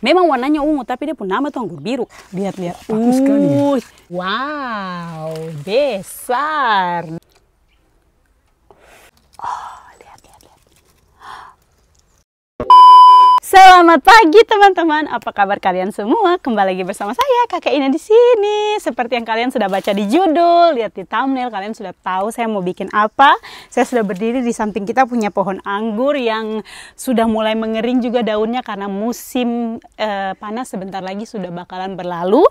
Memang warnanya ungu tapi dia pun nama tuh anggur biru. Lihat lihat. Bagus uh, sekali. Ya. Wow, besar. Oh. Selamat pagi teman-teman, apa kabar kalian semua? Kembali lagi bersama saya Kakek Ina di sini. Seperti yang kalian sudah baca di judul, lihat di thumbnail, kalian sudah tahu saya mau bikin apa. Saya sudah berdiri di samping kita punya pohon anggur yang sudah mulai mengering juga daunnya karena musim eh, panas sebentar lagi sudah bakalan berlalu.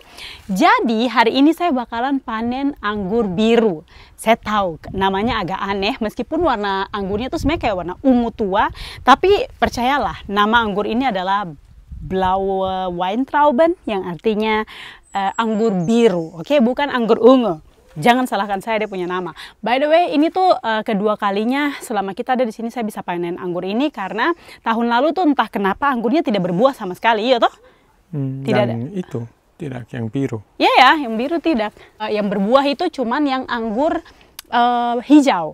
Jadi hari ini saya bakalan panen anggur biru. Saya tahu namanya agak aneh meskipun warna anggurnya tuh sebenarnya kayak warna ungu tua, tapi percayalah nama anggur ini adalah blaue eh, Weintrauben yang artinya uh, anggur biru. Oke, okay? bukan anggur ungu. Jangan salahkan saya dia punya nama. By the way, ini tuh uh, kedua kalinya selama kita ada di sini saya bisa panen anggur ini karena tahun lalu tuh entah kenapa anggurnya tidak berbuah sama sekali, iya toh? Hmm, tidak ada. Itu tidak yang biru. Iya ya, yang biru tidak. Uh, yang berbuah itu cuman yang anggur uh, hijau.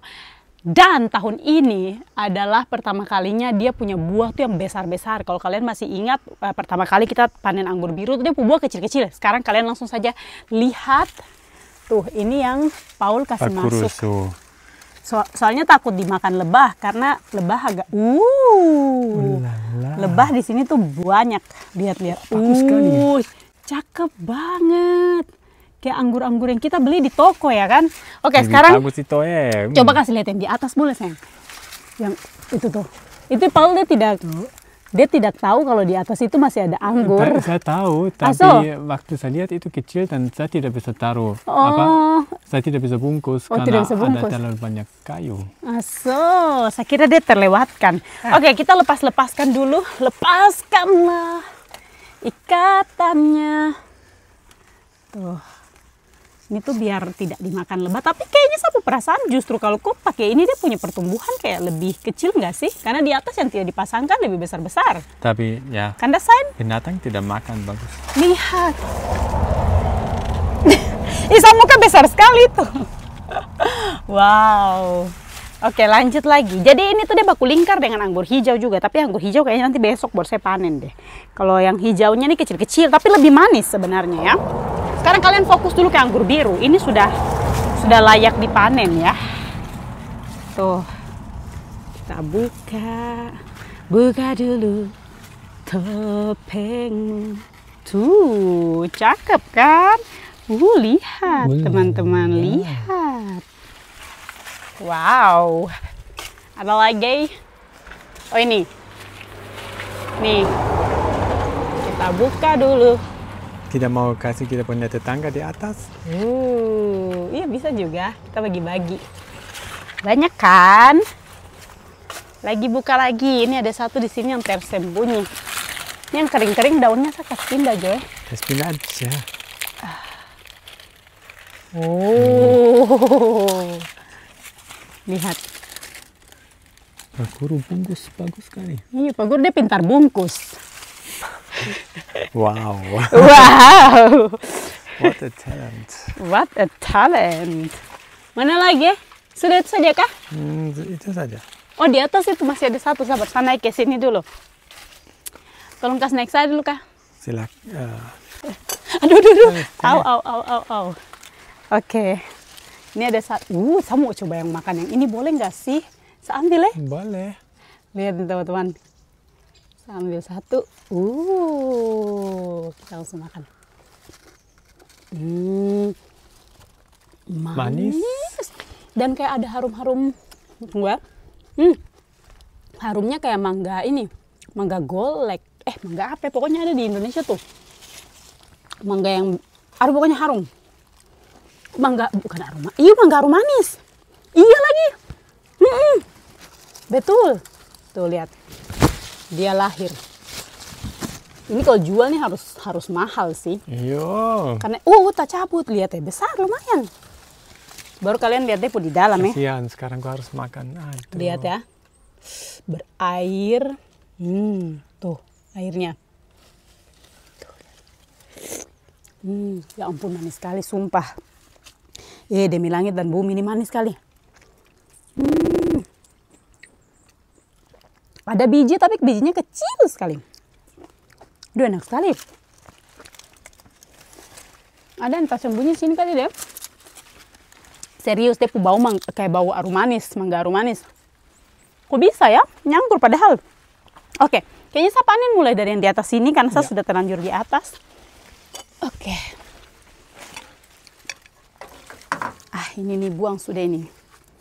Dan tahun ini adalah pertama kalinya dia punya buah tuh yang besar-besar. Kalau kalian masih ingat eh, pertama kali kita panen anggur biru dia buah kecil-kecil. Sekarang kalian langsung saja lihat tuh ini yang Paul kasih Aku masuk. So, soalnya takut dimakan lebah karena lebah agak uh lebah di sini tuh banyak lihat-lihat. Uh, sekali. cakep banget kayak anggur-anggur yang kita beli di toko ya kan. Oke, Lebih sekarang hmm. coba kasih lihat yang di atas boleh sayang. Yang itu tuh. Itu Paul dia tidak dia tidak tahu kalau di atas itu masih ada anggur. Saya, saya tahu, tapi Aso. waktu saya lihat itu kecil dan saya tidak bisa taruh. Oh. Apa? Saya tidak bisa bungkus oh, karena bisa bungkus. ada terlalu banyak kayu. Aso, saya kira dia terlewatkan. Ah. Oke, kita lepas-lepaskan dulu. Lepaskanlah ikatannya. Tuh ini tuh biar tidak dimakan lebat tapi kayaknya satu perasaan justru kalau kok pakai ini dia punya pertumbuhan kayak lebih kecil nggak sih karena di atas yang tidak dipasangkan lebih besar besar tapi ya kanda sign binatang tidak makan bagus lihat muka besar sekali tuh wow Oke lanjut lagi. Jadi ini tuh dia baku lingkar dengan anggur hijau juga. Tapi anggur hijau kayaknya nanti besok baru saya panen deh. Kalau yang hijaunya ini kecil-kecil tapi lebih manis sebenarnya ya. Sekarang kalian fokus dulu ke anggur biru. Ini sudah sudah layak dipanen ya. Tuh. Kita buka. Buka dulu topeng Tuh, cakep kan? Uh, lihat teman-teman, ya. lihat. Wow. Ada lagi. Oh, ini. Nih. Kita buka dulu tidak mau kasih kita punya tetangga di atas. Uh, iya bisa juga. Kita bagi-bagi. Banyak kan? Lagi buka lagi. Ini ada satu di sini yang tersembunyi. Ini yang kering-kering daunnya saya kasih pindah, Joy. Kasih pindah aja. Oh. Hmm. Lihat. Pak Guru bungkus bagus sekali. Iya, Pak Guru dia pintar bungkus wow. Wow. What a talent. What a talent. Mana lagi? Sudah itu saja kah? Hmm, itu saja. Oh di atas itu masih ada satu sahabat. Saya naik ke sini dulu. Tolong kas naik saya dulu kah? Silak. Uh. aduh, aduh, aduh. Au, au, au, au, au. Oke. Okay. Ini ada satu. Uh, saya mau coba yang makan yang ini boleh nggak sih? Saya ambil ya? Eh? Boleh. Lihat teman-teman saya ambil satu uh kita langsung makan hmm, manis. manis dan kayak ada harum-harum gua hmm, harumnya kayak mangga ini mangga golek eh mangga apa ya? pokoknya ada di Indonesia tuh mangga yang aduh pokoknya harum mangga bukan aroma iya mangga harum manis iya lagi hmm, hmm. betul tuh lihat dia lahir. Ini kalau jual nih harus harus mahal sih. Iya. Karena uh tak cabut lihat ya besar lumayan. Baru kalian lihat deh di dalam ya. Kasihan, sekarang gua harus makan. Aduh. Lihat ya. Berair. Hmm, tuh airnya. Hmm, ya ampun manis sekali, sumpah. Eh, demi langit dan bumi ini manis sekali. Ada biji tapi bijinya kecil sekali. Duh enak sekali. Ada entah sembunyi sini kali deh. Serius deh, bau mang kayak bau aroma manis, mangga aroma manis. Kok bisa ya? Nyangkur padahal. Oke, kayaknya saya panen mulai dari yang di atas sini karena saya ya. sudah terlanjur di atas. Oke. Ah, ini nih buang sudah ini.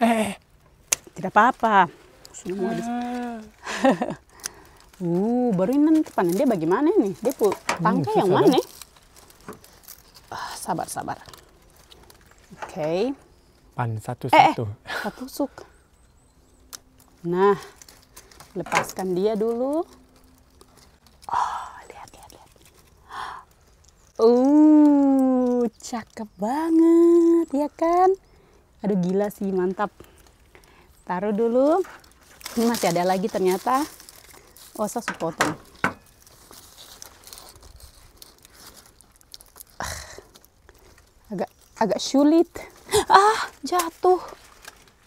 Eh, eh, eh. tidak apa-apa. Sudah mau habis. Ah uh, baru ini nanti panen dia bagaimana ini? Dia pun hmm, tangkai hmm, yang sabar. mana? Ya? Ah, sabar, sabar. Oke. Okay. Pan satu eh, satu. Eh, satu suk. Nah, lepaskan dia dulu. Oh, lihat, lihat, lihat. Uh, cakep banget, ya kan? Aduh, gila sih, mantap. Taruh dulu ini masih ada lagi ternyata osa oh, sepotong agak agak sulit ah jatuh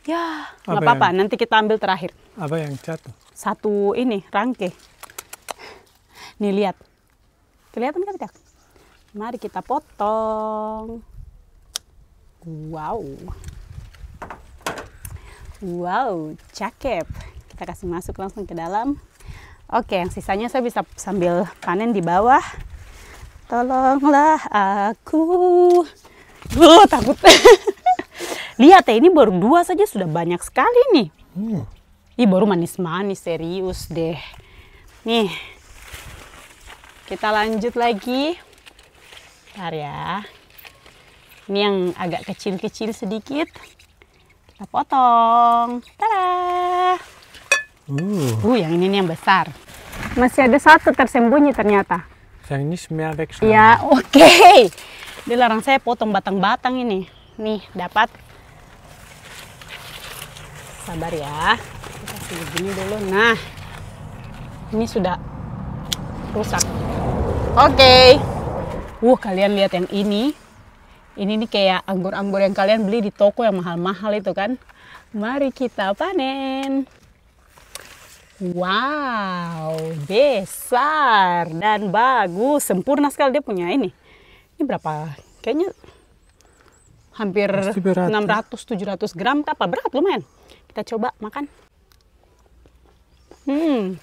ya nggak apa-apa yang... nanti kita ambil terakhir apa yang jatuh satu ini rangke nih lihat kelihatan nggak tidak mari kita potong wow wow cakep kita kasih masuk langsung ke dalam oke yang sisanya saya bisa sambil panen di bawah tolonglah aku oh, takut lihat ya ini baru dua saja sudah banyak sekali nih hmm. baru manis-manis serius deh nih kita lanjut lagi Bentar ya ini yang agak kecil-kecil sedikit kita potong. Tadaa! Uh. uh, yang ini nih yang besar. Masih ada satu tersembunyi ternyata. Yang ini semerek. Ya, oke. Okay. Dia larang saya potong batang-batang ini. Nih, dapat. Sabar ya. Kita kasih begini dulu. Nah, ini sudah rusak. Oke. Okay. Wuh, kalian lihat yang ini. Ini nih kayak anggur-anggur yang kalian beli di toko yang mahal-mahal itu kan. Mari kita panen. Wow, besar dan bagus, sempurna sekali dia punya ini. Ini berapa? Kayaknya hampir 600-700 ya. gram apa berat lumayan. Kita coba makan. Hmm,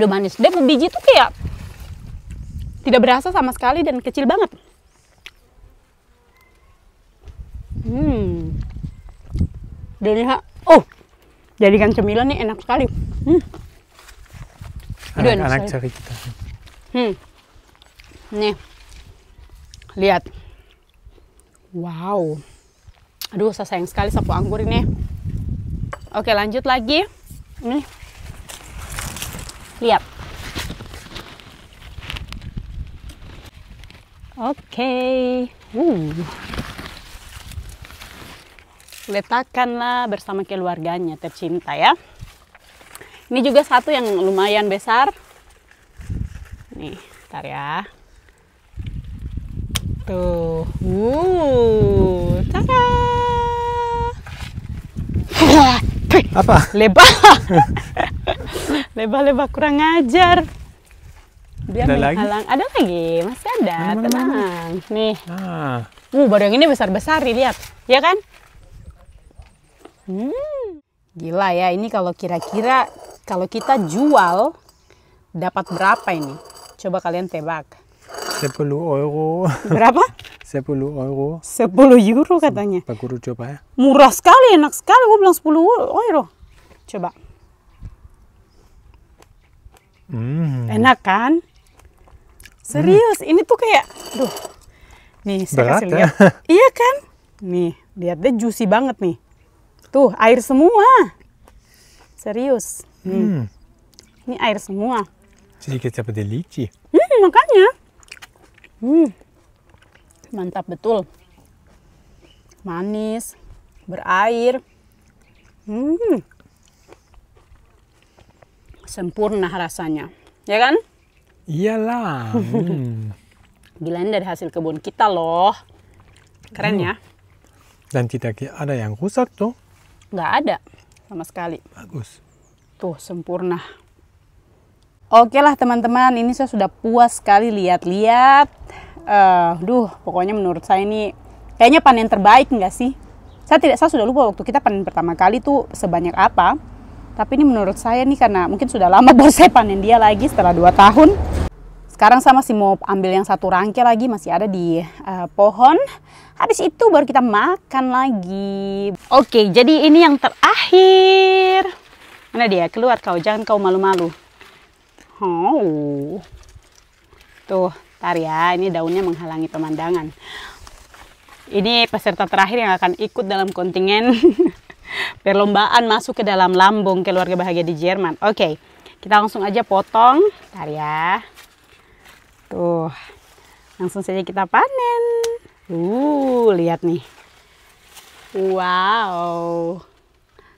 udah manis. Dia biji tuh kayak tidak berasa sama sekali dan kecil banget. Hmm, dan ya, oh, jadikan cemilan nih enak sekali. Hmm. Anak, anak cari kita. Hmm. Nih. Lihat. Wow. Aduh, saya sayang sekali sapu anggur ini. Oke, lanjut lagi. Nih. Lihat. Oke. Uh. Letakkanlah bersama keluarganya tercinta ya. Ini juga satu yang lumayan besar. Nih, ntar ya. Tuh. Wuh. Tada. Wah, apa? Lebah. Lebah-lebah kurang ajar. Dia ada menghalang. Lagi? Ada lagi, masih ada. Mana, Tenang. Mana, Nih. Ah. Uh, baru yang ini besar-besar, lihat. Ya kan? Hmm. Gila ya, ini kalau kira-kira kalau kita jual dapat berapa ini? Coba kalian tebak. 10 euro. Berapa? 10 euro. 10 euro katanya. Pak Guru coba ya. Murah sekali, enak sekali. Gue bilang 10 euro. Coba. Hmm. Enak kan? Serius, mm. ini tuh kayak, duh. Nih, saya Berat kasih lihat. Ya? Iya kan? Nih, lihat deh, juicy banget nih. Tuh, air semua. Serius. Hmm. hmm. Ini air semua. Sedikit seperti lici. Hmm, makanya. Hmm. Mantap betul. Manis, berair. Hmm. Sempurna rasanya. Ya kan? Iyalah. Hmm. Gila ini dari hasil kebun kita loh. Keren hmm. ya. Dan tidak ada yang rusak tuh nggak ada sama sekali. Bagus. Tuh sempurna. Oke lah teman-teman, ini saya sudah puas sekali lihat-lihat. Uh, duh, pokoknya menurut saya ini kayaknya panen terbaik nggak sih? Saya tidak, saya sudah lupa waktu kita panen pertama kali tuh sebanyak apa. Tapi ini menurut saya nih karena mungkin sudah lama baru saya panen dia lagi setelah 2 tahun. Sekarang sama sih mau ambil yang satu rangkai lagi masih ada di uh, pohon. Habis itu baru kita makan lagi. Oke, jadi ini yang terakhir. Mana dia? Keluar kau, jangan kau malu-malu. Oh. Tuh, tar ya. Ini daunnya menghalangi pemandangan. Ini peserta terakhir yang akan ikut dalam kontingen perlombaan masuk ke dalam lambung keluarga bahagia di Jerman. Oke, kita langsung aja potong. Tar ya. Tuh, langsung saja kita panen. Uh, lihat nih. Wow.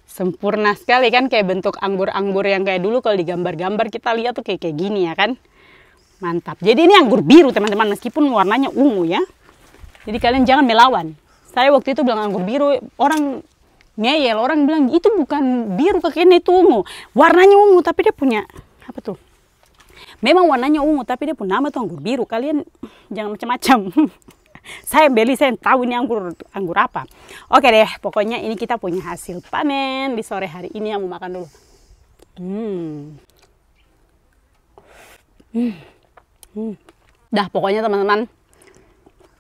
Sempurna sekali kan kayak bentuk anggur-anggur yang kayak dulu kalau digambar-gambar kita lihat tuh kayak kayak gini ya kan. Mantap. Jadi ini anggur biru teman-teman meskipun warnanya ungu ya. Jadi kalian jangan melawan. Saya waktu itu bilang anggur biru, orang ngeyel, orang bilang itu bukan biru kakeknya itu ungu. Warnanya ungu tapi dia punya apa tuh? Memang warnanya ungu tapi dia punya nama tuh anggur biru. Kalian jangan macam-macam. saya beli saya tahu ini anggur anggur apa oke deh pokoknya ini kita punya hasil panen di sore hari ini yang mau makan dulu hmm hmm, hmm. dah pokoknya teman-teman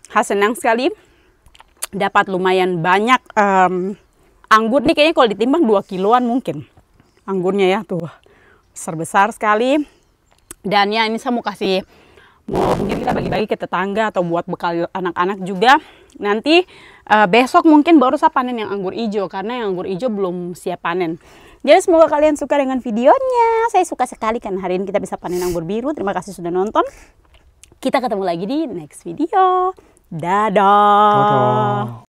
khas senang sekali dapat lumayan banyak um, anggur nih kayaknya kalau ditimbang 2 kiloan mungkin anggurnya ya tuh serbesar sekali dan ya ini saya mau kasih mungkin kita bagi-bagi ke tetangga atau buat bekal anak-anak juga nanti uh, besok mungkin baru saya panen yang anggur hijau karena yang anggur hijau belum siap panen jadi semoga kalian suka dengan videonya saya suka sekali kan hari ini kita bisa panen anggur biru terima kasih sudah nonton kita ketemu lagi di next video dadah, dadah.